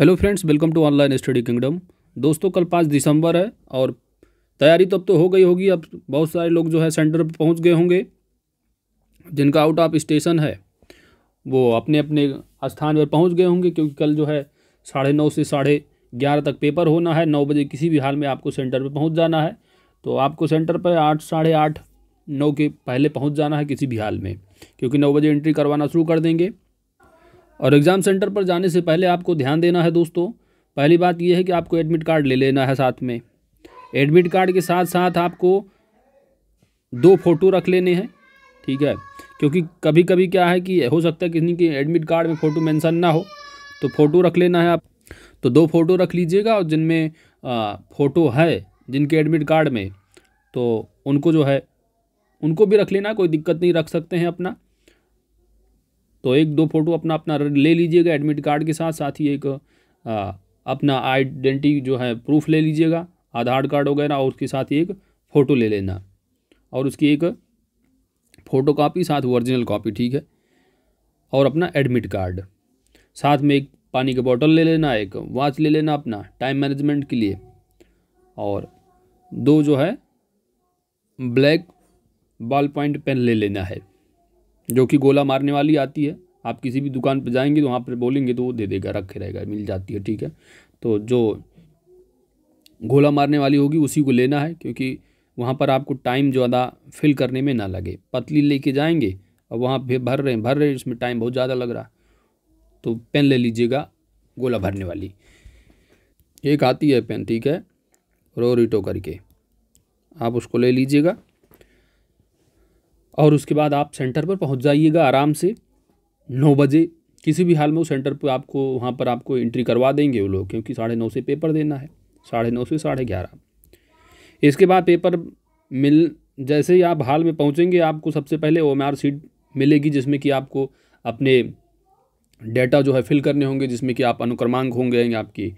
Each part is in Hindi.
hello friends welcome to online study kingdom दोस्तों कल पाँच दिसंबर है और तैयारी तो अब तो हो गई होगी अब बहुत सारे लोग जो है सेंटर पर पहुंच गए होंगे जिनका आउट ऑफ स्टेशन है वो अपने अपने स्थान पर पहुंच गए होंगे क्योंकि कल जो है साढ़े नौ से साढ़े ग्यारह तक पेपर होना है नौ बजे किसी भी हाल में आपको सेंटर पर पहुँच जाना है तो आपको सेंटर पर आठ साढ़े आठ नौ के पहले पहुँच जाना है किसी भी हाल में क्योंकि नौ बजे एंट्री करवाना शुरू कर देंगे और एग्ज़ाम सेंटर पर जाने से पहले आपको ध्यान देना है दोस्तों पहली बात यह है कि आपको एडमिट कार्ड ले लेना है साथ में एडमिट कार्ड के साथ साथ आपको दो फ़ोटो रख लेने हैं ठीक है क्योंकि कभी कभी क्या है कि हो सकता है किसी के एडमिट कार्ड में फ़ोटो मेंशन ना हो तो फ़ोटो रख लेना है आप तो दो फ़ोटो रख लीजिएगा और जिनमें फ़ोटो है जिनके एडमिट कार्ड में तो उनको जो है उनको भी रख लेना कोई दिक्कत नहीं रख सकते हैं अपना तो एक दो फ़ोटो अपना अपना ले लीजिएगा एडमिट कार्ड के साथ साथ ही एक आ, अपना आइडेंटिटी जो है प्रूफ ले लीजिएगा आधार कार्ड वगैरह और उसके साथ ही एक फ़ोटो ले लेना और उसकी एक फ़ोटो कापी साथ ओरिजिनल कापी ठीक है और अपना एडमिट कार्ड साथ में एक पानी की बोतल ले लेना एक वॉच ले लेना अपना टाइम मैनेजमेंट के लिए और दो जो है ब्लैक बॉल पॉइंट पेन ले लेना है जो कि गोला मारने वाली आती है आप किसी भी दुकान पर जाएंगे तो वहाँ पर बोलेंगे तो वो दे देगा रखे रहेगा मिल जाती है ठीक है तो जो गोला मारने वाली होगी उसी को लेना है क्योंकि वहाँ पर आपको टाइम ज़्यादा फिल करने में ना लगे पतली लेके जाएंगे और वहाँ फिर भर रहे हैं भर रहे हैं इसमें टाइम बहुत ज़्यादा लग रहा तो पेन ले लीजिएगा गोला भरने वाली एक आती है पेन ठीक है रोरिटो करके आप उसको ले लीजिएगा और उसके बाद आप सेंटर पर पहुँच जाइएगा आराम से नौ बजे किसी भी हाल में उस सेंटर पर आपको वहाँ पर आपको एंट्री करवा देंगे वो लोग क्योंकि साढ़े नौ से पेपर देना है साढ़े नौ से साढ़े ग्यारह इसके बाद पेपर मिल जैसे ही आप हाल में पहुँचेंगे आपको सबसे पहले ओ सीट मिलेगी जिसमें कि आपको अपने डेटा जो है फिल करने होंगे जिसमें कि आप अनुक्रमांक होंगे आपकी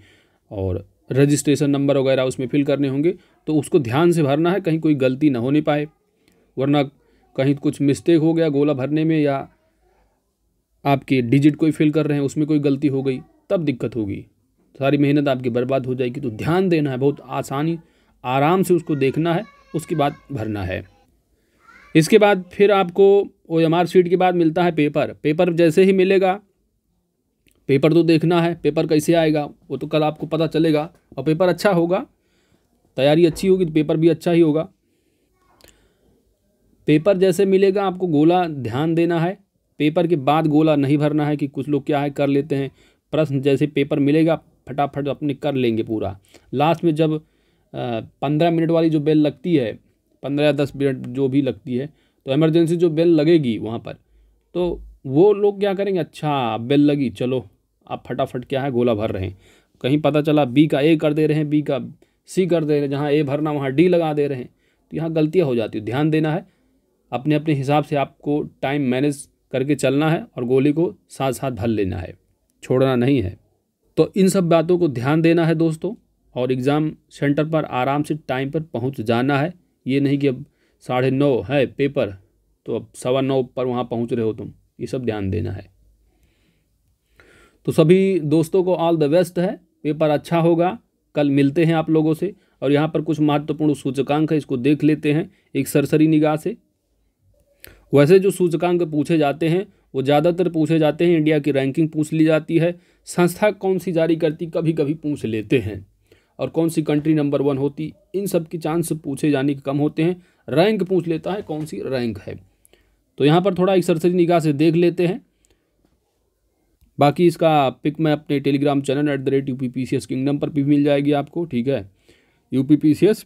और रजिस्ट्रेशन नंबर वगैरह उसमें फिल करने होंगे तो उसको ध्यान से भरना है कहीं कोई गलती ना होने पाए वरना कहीं कुछ मिस्टेक हो गया गोला भरने में या आपके डिजिट कोई फिल कर रहे हैं उसमें कोई गलती हो गई तब दिक्कत होगी सारी मेहनत आपकी बर्बाद हो जाएगी तो ध्यान देना है बहुत आसानी आराम से उसको देखना है उसके बाद भरना है इसके बाद फिर आपको ओ एम आर सीट के बाद मिलता है पेपर पेपर जैसे ही मिलेगा पेपर तो देखना है पेपर कैसे आएगा वो तो कल आपको पता चलेगा और पेपर अच्छा होगा तैयारी अच्छी होगी तो पेपर भी अच्छा ही होगा पेपर जैसे मिलेगा आपको गोला ध्यान देना है पेपर के बाद गोला नहीं भरना है कि कुछ लोग क्या है कर लेते हैं प्रश्न जैसे पेपर मिलेगा फटाफट अपने कर लेंगे पूरा लास्ट में जब पंद्रह मिनट वाली जो बेल लगती है पंद्रह या दस मिनट जो भी लगती है तो इमरजेंसी जो बेल लगेगी वहाँ पर तो वो लोग क्या करेंगे अच्छा बेल लगी चलो आप फटाफट क्या है गोला भर रहे हैं कहीं पता चला बी का ए कर दे रहे हैं बी का सी कर दे रहे हैं जहाँ ए भरना वहाँ डी लगा दे रहे हैं तो यहाँ गलतियाँ हो जाती है ध्यान देना है अपने अपने हिसाब से आपको टाइम मैनेज करके चलना है और गोली को साथ साथ भर लेना है छोड़ना नहीं है तो इन सब बातों को ध्यान देना है दोस्तों और एग्ज़ाम सेंटर पर आराम से टाइम पर पहुंच जाना है ये नहीं कि अब साढ़े नौ है पेपर तो अब सवा नौ पर वहाँ पहुँच रहे हो तुम ये सब ध्यान देना है तो सभी दोस्तों को ऑल द बेस्ट है पेपर अच्छा होगा कल मिलते हैं आप लोगों से और यहाँ पर कुछ महत्वपूर्ण सूचकांक है इसको देख लेते हैं एक सरसरी निगाह से वैसे जो सूचकांक पूछे जाते हैं वो ज़्यादातर पूछे जाते हैं इंडिया की रैंकिंग पूछ ली जाती है संस्था कौन सी जारी करती कभी कभी पूछ लेते हैं और कौन सी कंट्री नंबर वन होती इन सब की चांस पूछे जाने के कम होते हैं रैंक पूछ लेता है कौन सी रैंक है तो यहाँ पर थोड़ा एक सरसरी निगाह से देख लेते हैं बाकी इसका पिक मैं अपने Telegram channel at the rate U P P C S kingdom पर भी मिल जाएगी आपको ठीक है U P P C S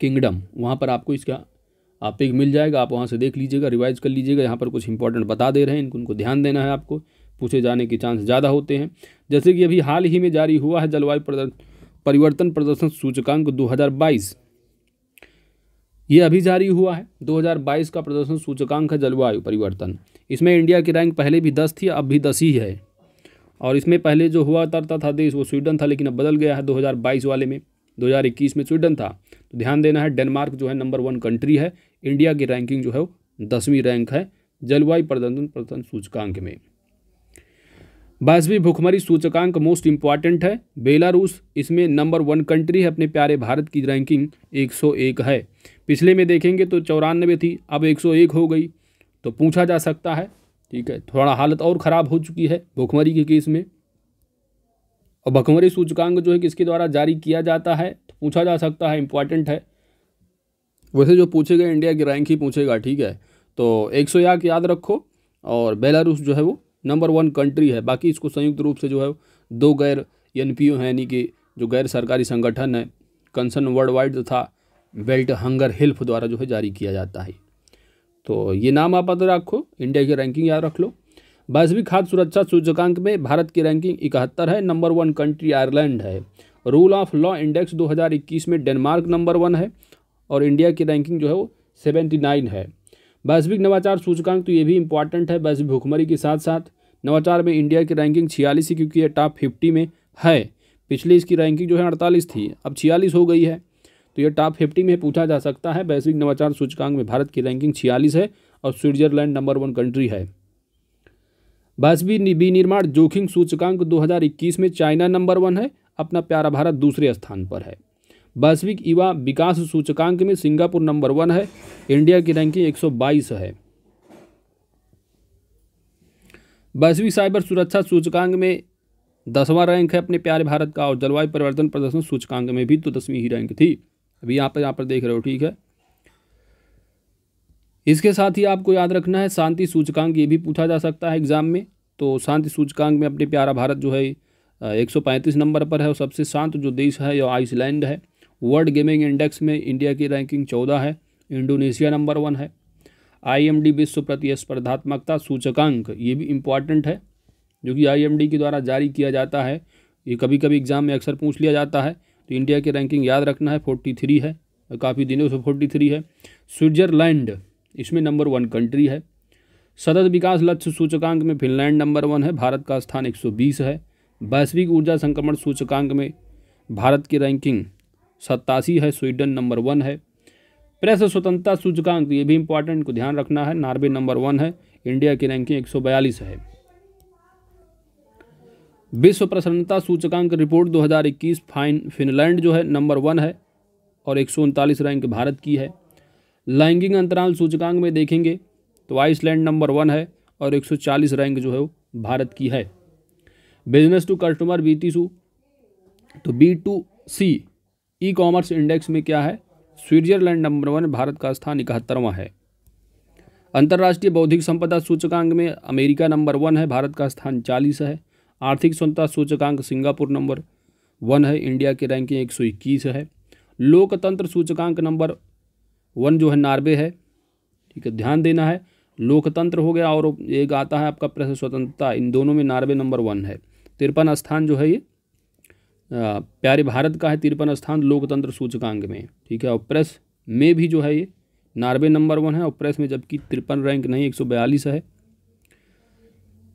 kingdom वहाँ पर आपको इसका आप पे मिल जाएगा आप वहाँ से देख लीजिएगा रिवाइज कर लीजिएगा यहाँ पर कुछ इंपॉर्टेंट बता दे रहे हैं इनको उनको ध्यान देना है आपको पूछे जाने के चांस ज़्यादा होते हैं जैसे कि अभी हाल ही में जारी हुआ है जलवायु परिवर्तन प्रदर्शन सूचकांक दो ये अभी जारी हुआ है 2022 का प्रदर्शन सूचकांक है जलवायु परिवर्तन इसमें इंडिया की रैंक पहले भी दस थी अब भी दस ही है और इसमें पहले जो हुआ करता था देश वो स्वीडन था लेकिन अब बदल गया है 2022 वाले में 2021 में स्वीडन था तो ध्यान देना है डेनमार्क जो है नंबर वन कंट्री है इंडिया की रैंकिंग जो है वो दसवीं रैंक है जलवायु प्रदर्शन प्रदर्शन सूचकांक में बाईसवीं भुखमरी सूचकांक मोस्ट इम्पॉर्टेंट है बेलारूस इसमें नंबर वन कंट्री है अपने प्यारे भारत की रैंकिंग 101 है पिछले में देखेंगे तो चौरानबे थी अब 101 हो गई तो पूछा जा सकता है ठीक है थोड़ा हालत और ख़राब हो चुकी है भुखमरी के केस में और भुखमरी सूचकांक जो है किसके द्वारा जारी किया जाता है तो पूछा जा सकता है इम्पॉर्टेंट है वैसे जो पूछेगा इंडिया की रैंक ही पूछेगा ठीक है तो एक सौ याक याद रखो और बेलारूस जो है वो नंबर वन कंट्री है बाकी इसको संयुक्त रूप से जो है दो गैर एन पी ओ हैं यानी कि जो गैर सरकारी संगठन है कंसर्न वर्ल्ड वाइड तथा बेल्ट हंगर हेल्प द्वारा जो है जारी किया जाता है तो ये नाम आप अदर रखो इंडिया की रैंकिंग याद रख लो वैश्विक खाद्य सुरक्षा सूचकांक में भारत की रैंकिंग इकहत्तर है नंबर वन कंट्री आयरलैंड है रूल ऑफ लॉ इंडेक्स 2021 में डेनमार्क नंबर वन है और इंडिया की रैंकिंग जो है वो सेवेंटी नाइन है वैश्विक नवाचार सूचकांक तो ये भी इम्पॉर्टेंट है वैश्विक भूखमरी के साथ साथ नवाचार में इंडिया की रैंकिंग छियालीस है क्योंकि ये टॉप फिफ्टी में है पिछली इसकी रैंकिंग जो है अड़तालीस थी अब छियालीस हो गई है तो ये टॉप फिफ्टी में पूछा जा सकता है वैश्विक नवाचार सूचकांक में भारत की रैंकिंग छियालीस है और स्विट्जरलैंड नंबर वन कंट्री है वैश्विक विनिर्माण जोखिम सूचकांक दो में चाइना नंबर वन है अपना प्यारा भारत दूसरे स्थान पर है वैश्विक युवा विकास सूचकांक में सिंगापुर नंबर वन है इंडिया की रैंकिंग 122 है वैश्विक साइबर सुरक्षा सूचकांक में दसवां रैंक है अपने प्यारे भारत का और जलवायु परिवर्तन प्रदर्शन सूचकांक में भी तो दसवीं ही रैंक थी अभी यहाँ पर यहाँ पर देख रहे हो ठीक है इसके साथ ही आपको याद रखना है शांति सूचकांक ये भी पूछा जा सकता है एग्ज़ाम में तो शांति सूचकांक में अपने प्यारा भारत जो है 135 नंबर पर है और सबसे शांत जो देश है यह आइसलैंड है वर्ल्ड गेमिंग इंडेक्स में इंडिया की रैंकिंग चौदह है इंडोनेशिया नंबर वन है आईएमडी विश्व प्रतिस्पर्धात्मकता सूचकांक ये भी इम्पॉर्टेंट है जो कि आईएमडी के द्वारा जारी किया जाता है ये कभी कभी एग्ज़ाम में अक्सर पूछ लिया जाता है तो इंडिया की रैंकिंग याद रखना है फोर्टी थ्री है काफ़ी दिनों से फोर्टी थ्री है स्विट्ज़रलैंड इसमें नंबर वन कंट्री है सतत विकास लक्ष्य सूचकांक में फिनलैंड नंबर वन है भारत का स्थान एक है वैश्विक ऊर्जा संक्रमण सूचकांक में भारत की रैंकिंग सत्तासी है स्वीडन नंबर वन है प्रेस स्वतंत्रता सूचकांक ये भी इंपॉर्टेंट को ध्यान रखना है नॉर्वे नंबर वन है इंडिया की रैंकिंग एक है विश्व प्रसन्नता सूचकांक रिपोर्ट 2021 फाइन फिनलैंड जो है नंबर वन है और एक रैंक भारत की है लैंगिक अंतराल सूचकांक में देखेंगे तो आइसलैंड नंबर वन है और 140 रैंक जो है वो भारत की है business to customer B T सू तो B to C e commerce index में क्या है स्विट्जरलैंड नंबर वन भारत का स्थान इकहत्तरवां है अंतर्राष्ट्रीय बौद्धिक संपदा सूचकांक में अमेरिका नंबर वन है भारत का स्थान चालीस है आर्थिक स्वतंत्रता सूचकांक सिंगापुर नंबर वन है इंडिया की रैंकिंग एक सौ इक्कीस है लोकतंत्र सूचकांक नंबर वन जो है नार्वे है ठीक है ध्यान देना है लोकतंत्र हो गया और एक आता है आपका प्रेस स्वतंत्रता इन दोनों में नार्वे नंबर वन है तिरपन स्थान जो है ये प्यारे भारत का है तिरपन स्थान लोकतंत्र सूचकांक में ठीक है और प्रेस में भी जो है ये नार्वे नंबर वन है और प्रेस में जबकि तिरपन रैंक नहीं एक सौ बयालीस है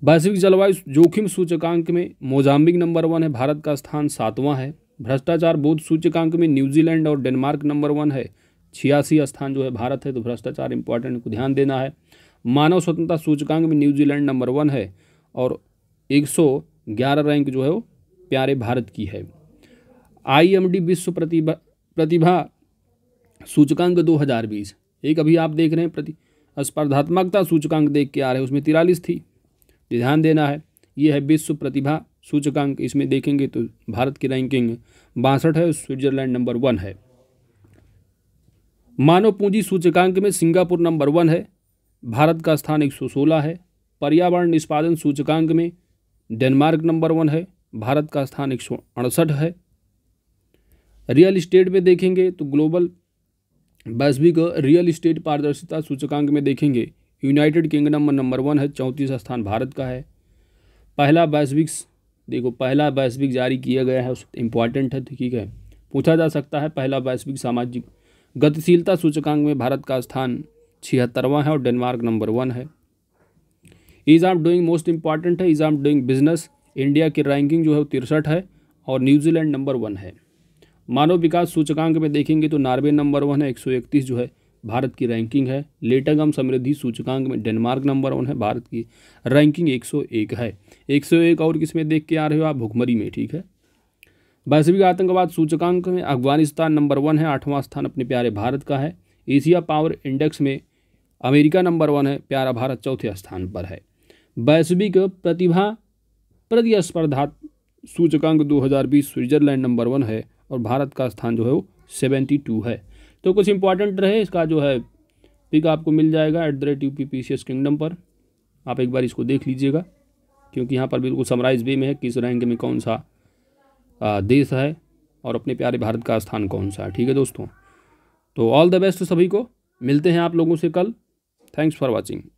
वैश्विक जलवायु जोखिम सूचकांक में मोजाम्बिक नंबर वन है भारत का स्थान सातवां है भ्रष्टाचार बोध सूचकांक में न्यूजीलैंड और डेनमार्क नंबर वन है छियासी स्थान जो है भारत है तो भ्रष्टाचार इंपॉर्टेंट को ध्यान देना है मानव स्वतंत्रता सूचकांक में न्यूजीलैंड नंबर वन है और 111 रैंक जो है वो प्यारे भारत की है आईएमडी विश्व प्रतिभा प्रतिभा सूचकांक 2020 एक अभी आप देख रहे हैं प्रति स्पर्धात्मकता सूचकांक देख के आ रहे हैं उसमें तिरालीस थी ध्यान देना है ये है विश्व प्रतिभा सूचकांक इसमें देखेंगे तो भारत की रैंकिंग बासठ है स्विट्जरलैंड नंबर वन है मानव पूंजी सूचकांक में सिंगापुर नंबर वन है भारत का स्थान 116 है पर्यावरण निष्पादन सूचकांक में डेनमार्क नंबर वन है भारत का स्थान एक है रियल इस्टेट में देखेंगे तो ग्लोबल वैश्विक रियल इस्टेट पारदर्शिता सूचकांक में देखेंगे यूनाइटेड किंगडम में नंबर वन है चौंतीस स्थान भारत का है पहला वैश्विक देखो पहला वैश्विक जारी किया गया है उस इम्पॉर्टेंट है ठीक है पूछा जा सकता है पहला वैश्विक सामाजिक गतिशीलता सूचकांक में भारत का स्थान छिहत्तरवां है और डेनमार्क नंबर वन है ease of doing most important है ease of doing business India की रैंकिंग जो है वो तिरसठ है और न्यूजीलैंड नंबर वन है मानव विकास सूचकांक में देखेंगे तो नार्वे नंबर वन है एक जो है भारत की रैंकिंग है लेटागम समृद्धि सूचकांक में डेनमार्क नंबर वन है भारत की रैंकिंग 101 है 101 और किस में देख के आ रहे हो आप भुखमरी में ठीक है वैश्विक आतंकवाद सूचकांक में अफगानिस्तान नंबर वन है आठवां स्थान अपने प्यारे भारत का है एशिया पावर इंडेक्स में अमेरिका नंबर वन है प्यारा भारत चौथे स्थान पर है वैश्विक प्रतिभा प्रतिस्पर्धा सूचकांक 2020 स्विट्जरलैंड नंबर वन है और भारत का स्थान जो है वो सेवेंटी टू है तो कुछ इंपॉर्टेंट रहे इसका जो है पिक आपको मिल जाएगा at the rate U P P C S kingdom पर आप एक बार इसको देख लीजिएगा क्योंकि यहाँ पर बिल्कुल समराइज वे में है किस रैंक में कौन सा देश है और अपने प्यारे भारत का स्थान कौन सा है ठीक है दोस्तों तो ऑल द बेस्ट सभी को मिलते हैं आप लोगों से कल थैंक्स फॉर वॉचिंग